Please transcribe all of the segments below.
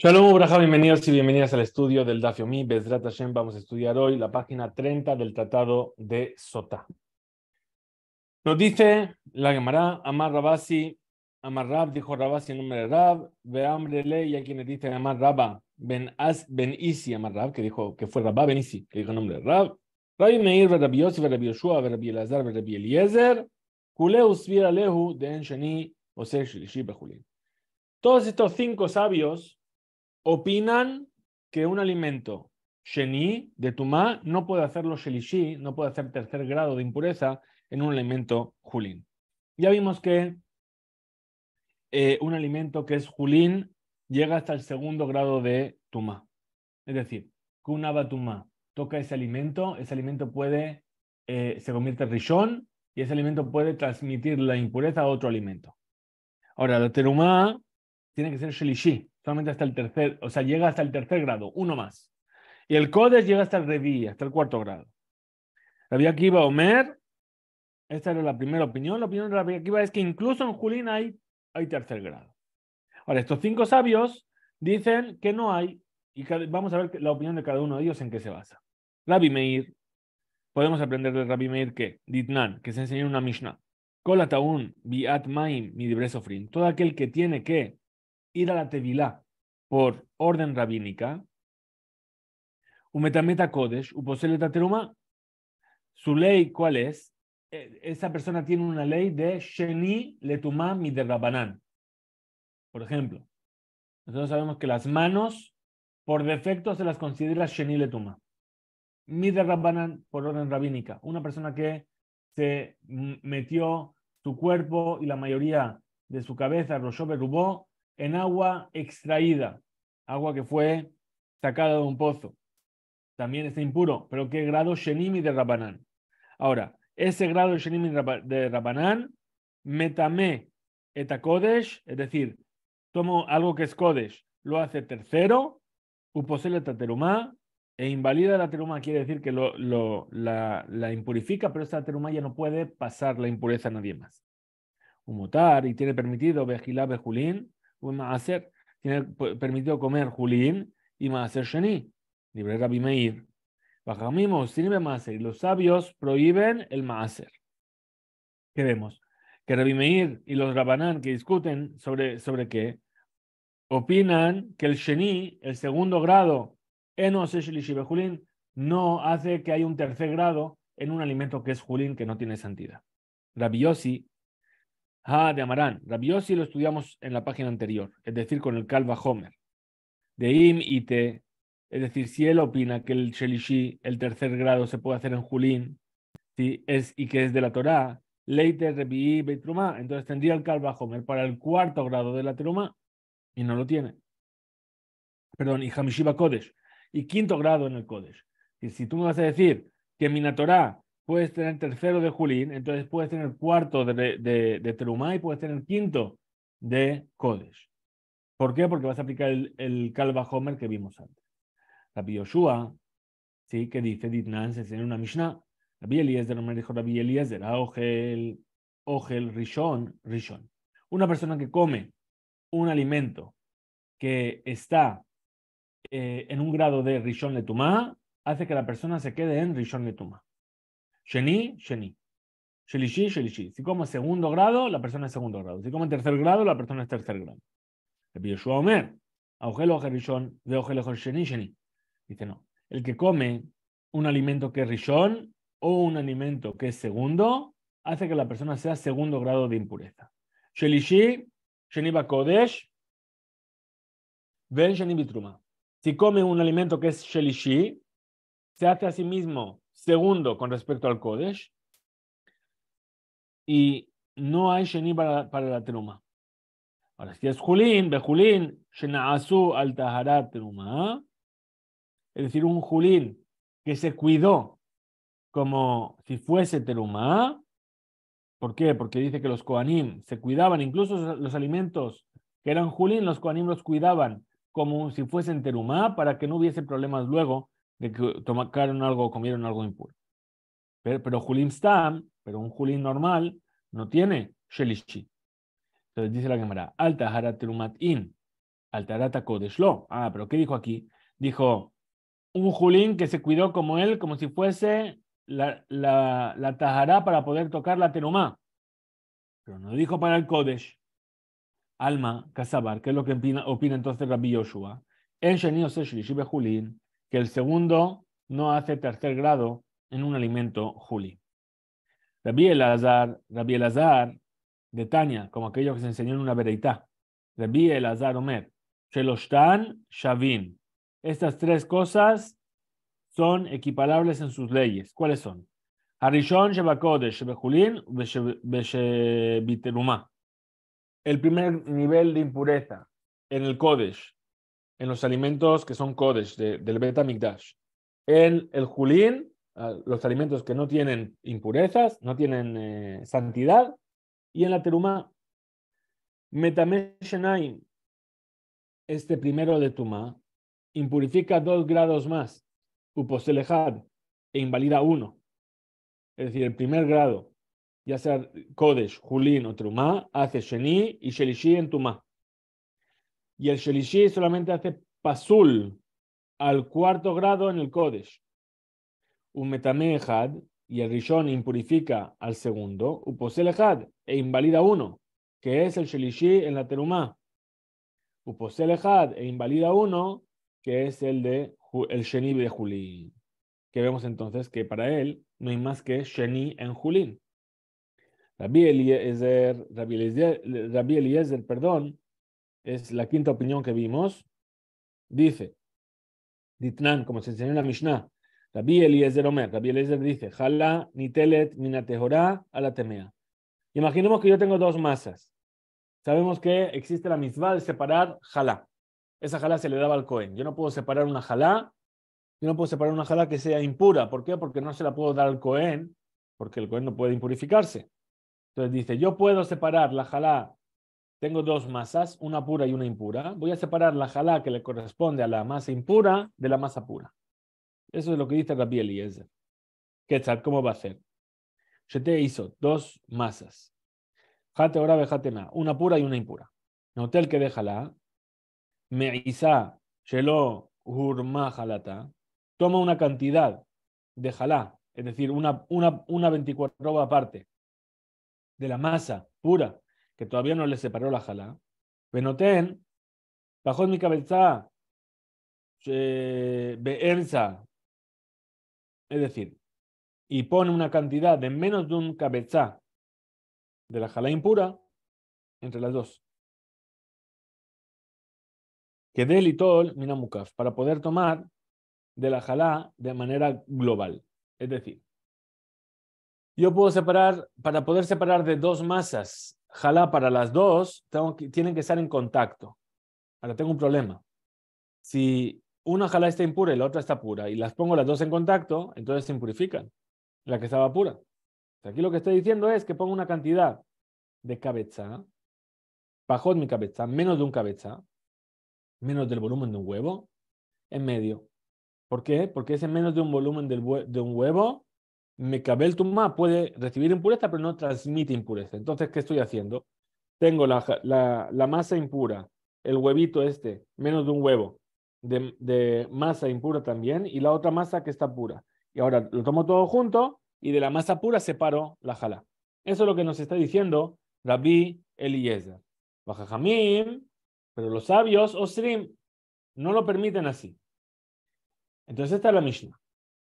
Shalom, Braja, bienvenidos y bienvenidas al estudio del Dafyomi. Bezrat Hashem, vamos a estudiar hoy la página 30 del Tratado de Sotá. Nos dice la Gemara, Amar Rabasi, Amar Rab, dijo Rabasi en nombre de Rab, Beamre Ley, a quienes dice Amar Rabba, Ben As, Ben Isi, Amar Rab, que dijo que fue Rabba Ben Isi, que dijo en nombre de Rab, Rabbi Meir, Rabbi ve Rabbi Yoshua, Rabbi Elazar, Rabbi Eliezer, Kuleus, Vira Lehu, Den Sheni, Osech, Shilishi, Bejulín. Todos estos cinco sabios opinan que un alimento sheni de tumá no puede hacerlo shelishi, no puede hacer tercer grado de impureza en un alimento julín. Ya vimos que eh, un alimento que es julín llega hasta el segundo grado de tuma Es decir, que un toca ese alimento, ese alimento puede, eh, se convierte en rishon y ese alimento puede transmitir la impureza a otro alimento. Ahora, la terumá tiene que ser shelishi, solamente hasta el tercer, o sea, llega hasta el tercer grado, uno más. Y el Codes llega hasta el Revi, hasta el cuarto grado. Rabbi Akiva Omer, esta era la primera opinión. La opinión de Rabbi Akiva es que incluso en Julín hay, hay tercer grado. Ahora, estos cinco sabios dicen que no hay, y vamos a ver la opinión de cada uno de ellos en qué se basa. Rabbi Meir, podemos aprender de Rabbi Meir que, Ditnan, que se enseñó una Mishnah. Kolataun, biat maim, mi Todo aquel que tiene que ir a la Tevilá por orden rabínica, Umetameta Kodesh, Uposeleta Teruma, su ley, ¿cuál es? E, esa persona tiene una ley de Sheni Letumá Miderrabanán. Por ejemplo, nosotros sabemos que las manos, por defecto, se las considera Sheni Letumá. Miderrabanán, por orden rabínica. Una persona que se metió su cuerpo y la mayoría de su cabeza, Roshobe Rubó, en agua extraída, agua que fue sacada de un pozo. También está impuro, pero ¿qué grado Shenimi de Rabanán? Ahora, ese grado Shenimi de Rabanán, metame etakodesh, es decir, tomo algo que es Kodesh, lo hace tercero, uposele taterumá, e invalida la teruma quiere decir que la, impurifica, pero esta teruma ya no puede pasar la impureza a nadie más. Humotar y tiene permitido vejilá bejulín, un maaser, tiene comer Julín y maaser sheni, libre Rabbi Meir. sirve maaser y los sabios prohíben el maaser. ¿Qué vemos? Que rabimeir Meir y los Rabanán que discuten sobre, sobre qué, opinan que el sheni, el segundo grado, en Julín, no hace que haya un tercer grado en un alimento que es Julín, que no tiene santidad. Rabbi Ah, de Amarán. Rabiosi lo estudiamos en la página anterior, es decir, con el Calva Homer. De Im y Te, es decir, si él opina que el Shelishi, el tercer grado, se puede hacer en Julín es, y que es de la Torá, Leite, Rebi'i, Beitrumá, entonces tendría el Calva Homer para el cuarto grado de la teruma y no lo tiene. Perdón, y Hamishiba Kodesh, y quinto grado en el Kodesh. Y si tú me vas a decir que Minatorá puedes tener tercero de Julín, entonces puedes tener cuarto de, de, Terumá y puedes tener quinto de Kodesh. ¿Por qué? Porque vas a aplicar el, el Homer que vimos antes. La Yoshua, ¿sí? que dice Ditnan, se enseña una Mishnah. Rabbi Eliezer, de dijo Rabbi Eliezer, ah, Ogel, Ogel, Rishon, Rishon. Una persona que come un alimento que está eh, en un grado de Rishon Letumá, hace que la persona se quede en Rishon Letumá. Sheni, Sheni. Shelishi, Shelishi. Si come segundo grado, la persona es segundo grado. Si come tercer grado, la persona es tercer grado. El Omer, de Sheni, Sheni. Dice no. El que come un alimento que es Rishon o un alimento que es segundo, hace que la persona sea segundo grado de impureza. Shelishi, Sheni Bakodesh, Ven Sheni Bitruma. Si come un alimento que es Shelishi, se hace a sí mismo Segundo, con respecto al Kodesh, y no hay Sheni para, la Teruma. Ahora, si es Julín, Bejulín, Shenaasu al Tahara Teruma, es decir, un Julín que se cuidó como si fuese Teruma. ¿Por qué? Porque dice que los Koanim se cuidaban, incluso los alimentos que eran Julín, los Koanim los cuidaban como si fuesen Terumá para que no hubiese problemas luego de que tomaron algo comieron algo impuro. Pero, pero Julín Stam, pero un Julín normal, no tiene Shelishi. Entonces dice la Gemara, Alta Harat In, Takodesh Lo Ah, pero ¿qué dijo aquí? Dijo, un Julín que se cuidó como él, como si fuese la, la, la para poder tocar la terumá. Pero no dijo para el Kodesh. Alma Casabar, ¿qué es lo que opina, entonces Rabbi Yoshua? Sheni julin que el segundo no hace tercer grado en un alimento juli. Rabbi Elazar, Rabbi Elazar de Tania, como aquello que se enseñó en una vereitá. Rabbi Elazar Omer, Sheloshtan Shavin. Estas tres cosas son equiparables en sus leyes. ¿Cuáles son? Harishon El primer nivel de impureza en el Kodesh en los alimentos que son Kodesh, del Beta Mikdash. En el Julín, ah, los alimentos que no tienen impurezas, no tienen eh, santidad. Y en la Terumá, Metameshenaim, este primero de Tumá, impurifica dos grados más, Uposelejad, e invalida uno. Es decir, el primer grado, ya sea Kodesh, Julín o Terumá, hace Shení y Shelishi en Tumá y el Shelishi solamente hace pasul al cuarto grado en el Kodesh. Un metamehad y el Rishon impurifica al segundo, uposelehad e invalida uno, que es el Shelishi en la Terumá. Uposelehad e invalida uno, que es el de el Sheni de Julín. Que vemos entonces que para él no hay más que Sheni en Julín. Rabbi Eliezer, Eliezer perdón, es la quinta opinión que vimos, dice, Ditnan, como se enseñó en la Mishnah, Rabbi Eliezer Omer, Rabbi Eliezer dice, Jala nitelet Imaginemos que yo tengo dos masas. Sabemos que existe la misma de separar jalá. Esa jalá se le daba al Cohen. Yo no puedo separar una jalá, yo no puedo separar una jalá que sea impura. ¿Por qué? Porque no se la puedo dar al Cohen, porque el Cohen no puede impurificarse. Entonces dice, yo puedo separar la jalá tengo dos masas, una pura y una impura. Voy a separar la jalá que le corresponde a la masa impura de la masa pura. Eso es lo que dice Rabbi ¿Qué tal? ¿cómo va a ser? te hizo dos masas. Jate jate más. una pura y una impura. el que déjala. Me isa shelo hurma jalata. Toma una cantidad de jalá, es decir, una, una, una 24 aparte de la masa pura que todavía no le separó la jalá. Benotén, bajó mi cabeza, eh, beerza, es decir, y pone una cantidad de menos de un cabeza de la jala impura entre las dos. Que del y tol minamukaf, para poder tomar de la jalá de manera global. Es decir, yo puedo separar, para poder separar de dos masas Jala para las dos, tienen que estar en contacto. Ahora tengo un problema. Si una jala está impura y la otra está pura, y las pongo las dos en contacto, entonces se impurifican. La que estaba pura. aquí lo que estoy diciendo es que pongo una cantidad de cabeza, bajo mi cabeza, menos de un cabeza, menos del volumen de un huevo, en medio. ¿Por qué? Porque ese menos de un volumen de un huevo Mecabel Tumá puede recibir impureza, pero no transmite impureza. Entonces, ¿qué estoy haciendo? Tengo la, masa impura, el huevito este, menos de un huevo, de, masa impura también, y la otra masa que está pura. Y ahora lo tomo todo junto y de la masa pura separo la jala. Eso es lo que nos está diciendo Rabbi Eliezer. Bajajamim, pero los sabios, Osrim, oh no lo permiten así. Entonces, esta es la Mishnah.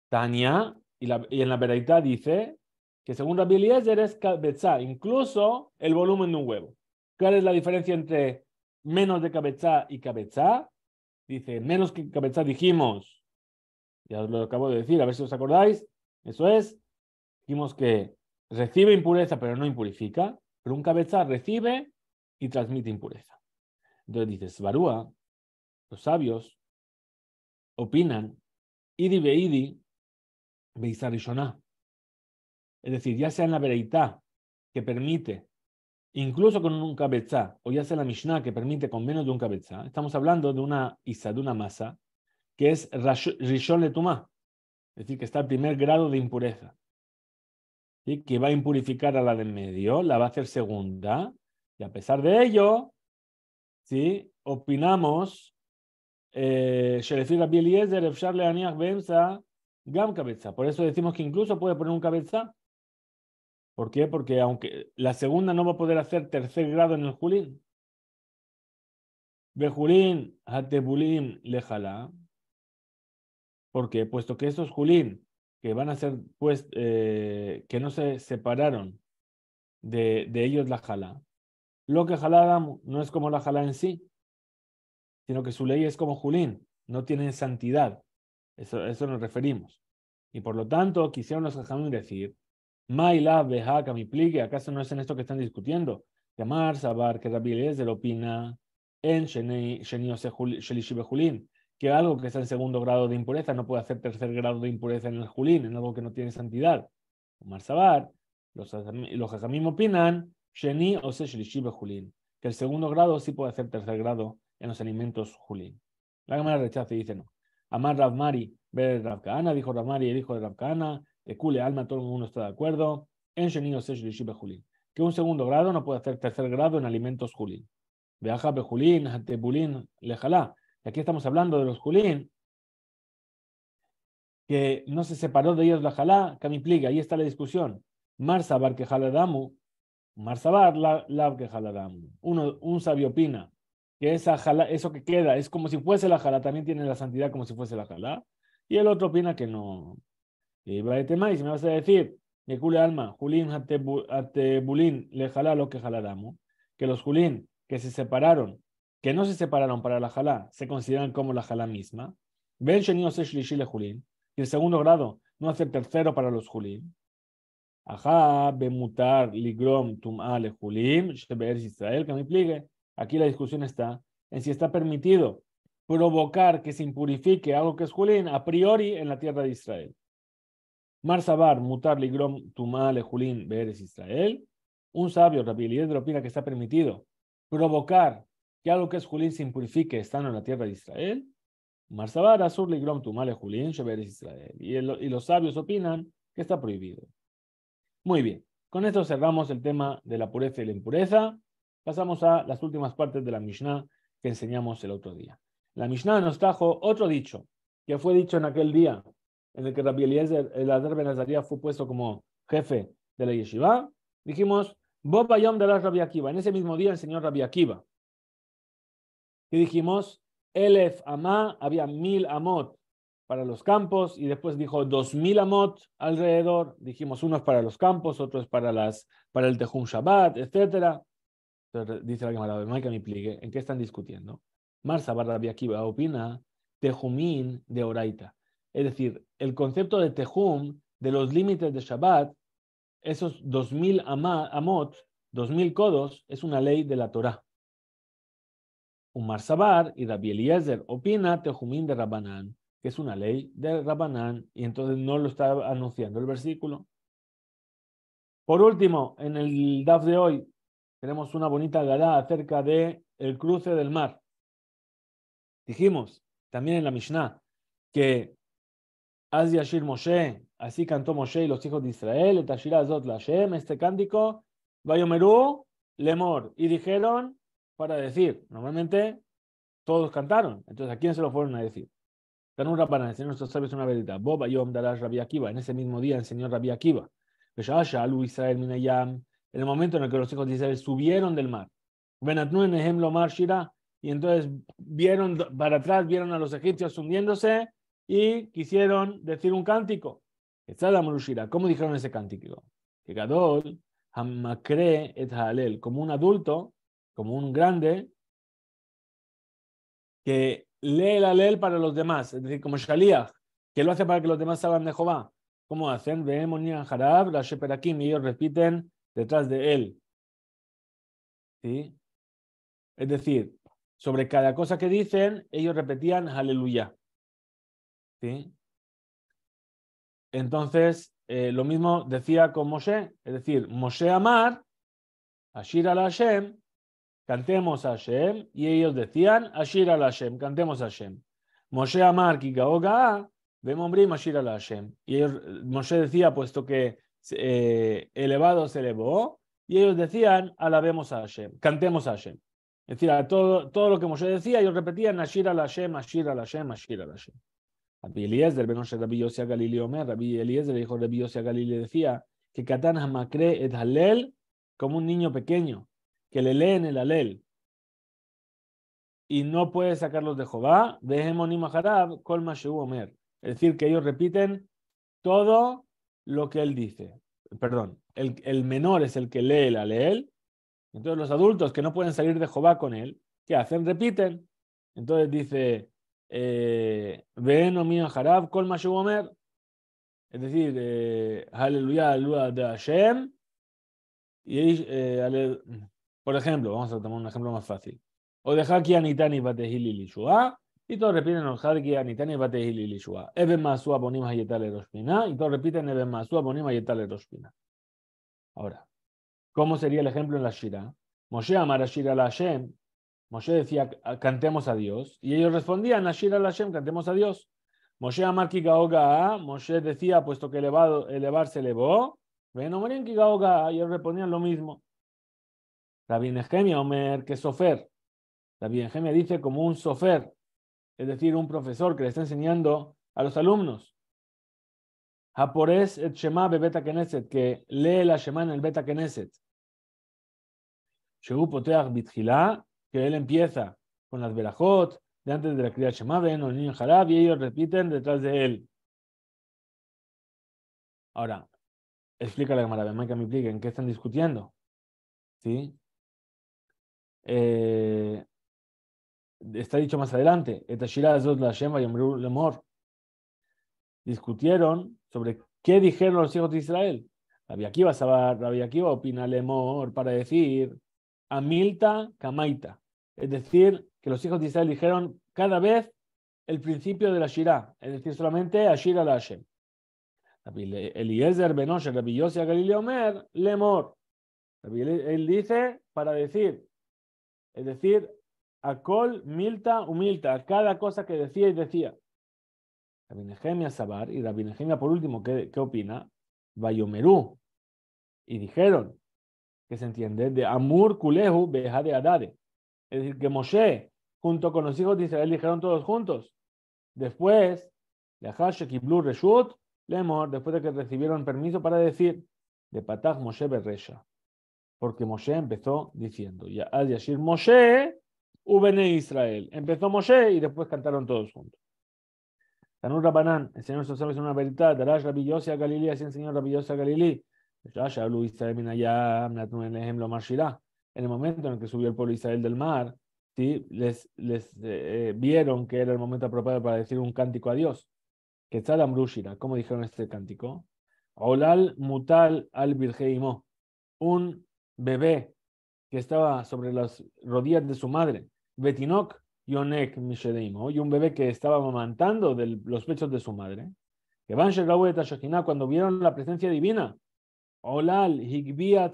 Tania y, en la verdad dice que según Rabbi Eliezer es cabeza, incluso el volumen de un huevo. ¿Cuál es la diferencia entre menos de cabeza y cabeza? Dice, menos que cabeza dijimos, ya os lo acabo de decir, a ver si os acordáis, eso es, dijimos que recibe impureza pero no impurifica, pero un cabeza recibe y transmite impureza. Entonces dice, Varúa, los sabios opinan, idi beidi. Es decir, ya sea en la Bereitá, que permite, incluso con un cabeza, o ya sea la Mishnah, que permite con menos de un cabeza. estamos hablando de una isa, de una masa, que es Rishon Letumá, es decir, que está al primer grado de impureza, ¿sí? que va a impurificar a la de medio, la va a hacer segunda, y a pesar de ello, ¿sí? opinamos, eh, Gam cabeza. Por eso decimos que incluso puede poner un cabeza. ¿Por qué? Porque aunque la segunda no va a poder hacer tercer grado en el Julín. Bejulín, Hatebulim, Lejalá. ¿Por qué? Puesto que esos Julín que van a ser, pues, eh, que no se separaron de, ellos la jala Lo que Jalá no es como la jala en sí, sino que su ley es como Julín, no tienen santidad. Eso, eso nos referimos. Y por lo tanto, quisieron los jajamim decir, My love, mi plique, ¿acaso no es en esto que están discutiendo? Llamar, sabar, que Rabbi Eliezer opina en Sheni Shelishibe que algo que está en segundo grado de impureza no puede hacer tercer grado de impureza en el Julín, en algo que no tiene santidad. Omar Sabar, los, opinan, Sheni se Shelishibe que el segundo grado sí puede hacer tercer grado en los alimentos Julín. La cámara rechaza y dice no. Amar Ravmari, ver Ravkaana, dijo Ravmari, el hijo de Ravkaana, Kule Alma, todo el mundo está de acuerdo. En Julin. Que un segundo grado no puede hacer tercer grado en alimentos Julin. Viaja Julin, Hatebulin, Lejalá. Aquí estamos hablando de los Julin, que no se separó de ellos la Jalá, que me implica, ahí está la discusión. Mar Sabar que Jaladamu, Mar Sabar la, que Jaladamu. Uno, un sabio opina que esa jala, eso que queda es como si fuese la jala, también tiene la santidad como si fuese la jala. Y el otro opina que no. Y va de me vas a decir, alma, Julín bulín le jalá lo que damo que los Julín que se separaron, que no se separaron para la jalá, se consideran como la jalá misma. Ben le y el segundo grado no hace tercero para los Julín. Ajá, bemutar ligrom tum'a ah, le Israel, que me implique Aquí la discusión está en si está permitido provocar que se impurifique algo que es Julín a priori en la tierra de Israel. Marzabar, mutar, ligrom, tumale, Julín, es Israel. Un sabio, Rabbi opina que está permitido provocar que algo que es Julín se impurifique estando en la tierra de Israel. Marzabar, azur, ligrom, tumale, Julín, es Israel. Y, y los sabios opinan que está prohibido. Muy bien, con esto cerramos el tema de la pureza y la impureza. Pasamos a las últimas partes de la Mishnah que enseñamos el otro día. La Mishnah nos trajo otro dicho que fue dicho en aquel día en el que Rabbi Eliezer, el Adar Ben fue puesto como jefe de la yeshiva. Dijimos, Bob Bayom de Rabbi Akiva. En ese mismo día enseñó señor Rabbi Akiva. Y dijimos, Elef Amá, había mil amot para los campos y después dijo dos mil amot alrededor. Dijimos, unos para los campos, otros para, las, para el Tejum Shabbat, etcétera dice la que me Pligue, ¿en qué están discutiendo? Marzabar barra Akiva opina Tejumín de Oraita. Es decir, el concepto de Tejum, de los límites de Shabbat, esos dos 2000 amot, mil codos, es una ley de la Torah. Un Sabar y Rabbi Eliezer opina Tejumín de Rabanán, que es una ley de Rabanán, y entonces no lo está anunciando el versículo. Por último, en el DAF de hoy tenemos una bonita galá acerca de el cruce del mar. Dijimos también en la Mishnah que así cantó Moshe y los hijos de Israel, Azot este cántico, Vayomerú, Lemor, y dijeron para decir, normalmente todos cantaron, entonces ¿a quién se lo fueron a decir? Tanur Rabbanan enseñó nuestros sabios una en ese mismo día enseñó Rabbi Akiva, Beshasha, alu Israel Minayam, en el momento en el que los hijos de Israel subieron del mar. Y entonces vieron para atrás, vieron a los egipcios hundiéndose y quisieron decir un cántico. ¿Cómo dijeron ese cántico? Que Gadol, como un adulto, como un grande, que lee el Halel para los demás, es decir, como Shaliach, que lo hace para que los demás salgan de Jehová. ¿Cómo hacen? jarab la Sheperakim, y ellos repiten detrás de él. ¿Sí? Es decir, sobre cada cosa que dicen, ellos repetían aleluya. ¿Sí? Entonces, eh, lo mismo decía con Moshe, es decir, Moshe Amar, Ashir al Hashem, cantemos a Hashem, y ellos decían, Ashir al Hashem, cantemos a Hashem. Moshe Amar, Kikaoka, vemombrim Ashir al Hashem. Y eh, Moshe decía, puesto que eh, elevado se elevó, y ellos decían, alabemos a Hashem, cantemos a Hashem. Es decir, a todo, todo lo que Moshe decía, ellos repetían, Ashir al Hashem, Ashir al Hashem, Ashir al Hashem. Rabbi Eliezer, Benoshe Rabbi Yosea Galilei Omer, Rabbi Eliezer, hijo de Rabbi Yosea Galileo decía que Katan Hamakre et Halel como un niño pequeño, que le leen el Halel y no puede sacarlos de Jehová, dejemos ni Maharab, Kol Mashu Omer. Es decir, que ellos repiten todo lo que él dice. Perdón, el, menor es el que lee la leel. Entonces los adultos que no pueden salir de Jehová con él, ¿qué hacen? Repiten. Entonces dice, eh, Ven o oh mío Es decir, eh, aleluya, de Y, eh, por ejemplo, vamos a tomar un ejemplo más fácil. O deja aquí Anitani Batehili Lishua. Y todos repiten Ojarki, Anitani, Batehil y Lishua. Eben Masua, Bonim, Hayetale, Roshpina. Y todos repiten Eben Masua, Bonim, Hayetale, Roshpina. Ahora, ¿cómo sería el ejemplo en la Shira? Moshe amara Shira la Hashem. Moshe decía, cantemos a Dios. Y ellos respondían, Ashira la Hashem, cantemos a Dios. Moshe amar Kigaoga. Moshe decía, puesto que elevado, elevarse elevó. Ven, Omerín Kigaoga. y ellos respondían lo mismo. Rabbi gemia Omer, que sofer. Rabbi gemia dice como un sofer es decir, un profesor que le está enseñando a los alumnos. et Shema bebeta que lee la Shema en el Beta Knesset. Shegu Poteach que él empieza con las Berajot, de antes de la cría Shema, ven el niño Jarab, y ellos repiten detrás de él. Ahora, explica la Gemara, que me expliquen, ¿qué están discutiendo? ¿Sí? Eh, está dicho más adelante, discutieron sobre qué dijeron los hijos de Israel. Rabbi Akiva, Rabbi opina Lemor para decir Amilta Kamaita. Es decir, que los hijos de Israel dijeron cada vez el principio de la Shirah, es decir, solamente Ashira la Hashem. Eliezer Benoshe, Rabbi a Galileo Omer, Lemor. Él dice para decir, es decir, Acol, Milta, Humilta, cada cosa que decía y decía. Rabin Sabar y Rabin Nehemia, por último, ¿qué, opina? Bayomerú. Y dijeron, que se entiende, de Amur, Kulehu, Beja de Adade. Es decir, que Moshe, junto con los hijos de Israel, dijeron todos juntos. Después, Blue Reshut, Lemor, después de que recibieron permiso para decir, de Patach Moshe Berresha. Porque Moshe empezó diciendo, ya Al Yashir Moshe, Ubené Israel. Empezó Moshe y después cantaron todos juntos. Tanur Rabanán, el Señor Sosam es una verdad. Darash Rabillosia Galilí, así enseñó a Galilí. En el momento en el que subió el pueblo Israel del mar, ¿sí? les, les eh, eh, vieron que era el momento apropiado para decir un cántico a Dios. Rushira, ¿cómo dijeron este cántico? Olal Mutal al Virgeimo, un bebé que estaba sobre las rodillas de su madre. Betinok Yonek y un bebé que estaba amamantando de los pechos de su madre, que van de cuando vieron la presencia divina, Olal Higbia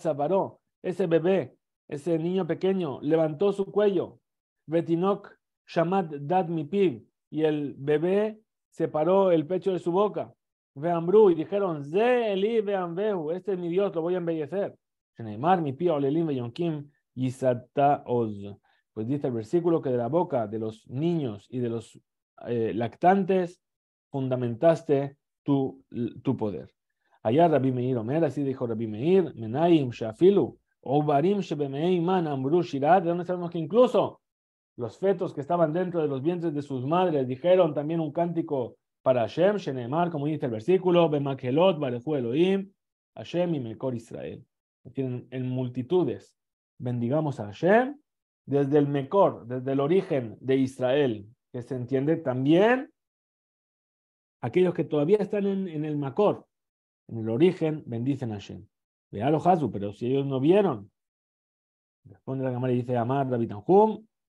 ese bebé, ese niño pequeño, levantó su cuello, Betinok Shamat Dad Mipiv, y el bebé separó el pecho de su boca, Veambru, y dijeron, este es mi Dios, lo voy a embellecer. Sheneimar, mi pío, Olelim, Yonkim, Yisata Oz pues dice el versículo que de la boca de los niños y de los eh, lactantes fundamentaste tu, tu poder. Allá Rabbi Meir Omer, así dijo Rabbi Meir, Menaim Shafilu, Ovarim Shebemeiman Amru shirat de donde sabemos que incluso los fetos que estaban dentro de los vientres de sus madres dijeron también un cántico para Hashem, Shenemar, como dice el versículo, Bemakelot, Balehu Elohim, Hashem y Mekor Israel. Tienen en multitudes. Bendigamos a Hashem desde el Mekor, desde el origen de Israel, que se entiende también aquellos que todavía están en, el Makor, en el origen, bendicen a Hashem. lo Hazu, pero si ellos no vieron, responde la cámara y dice: Amar David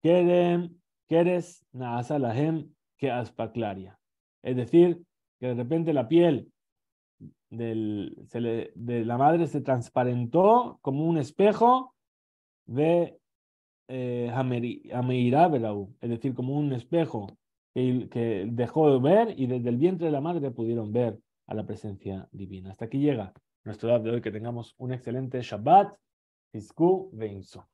Kerem, Keres, Naasalahem, que Aspaclaria. Es decir, que de repente la piel de la madre se transparentó como un espejo de eh, es decir, como un espejo que, que dejó de ver y desde el vientre de la madre pudieron ver a la presencia divina. Hasta aquí llega nuestro día de hoy. Que tengamos un excelente Shabbat, Tisku Benzo.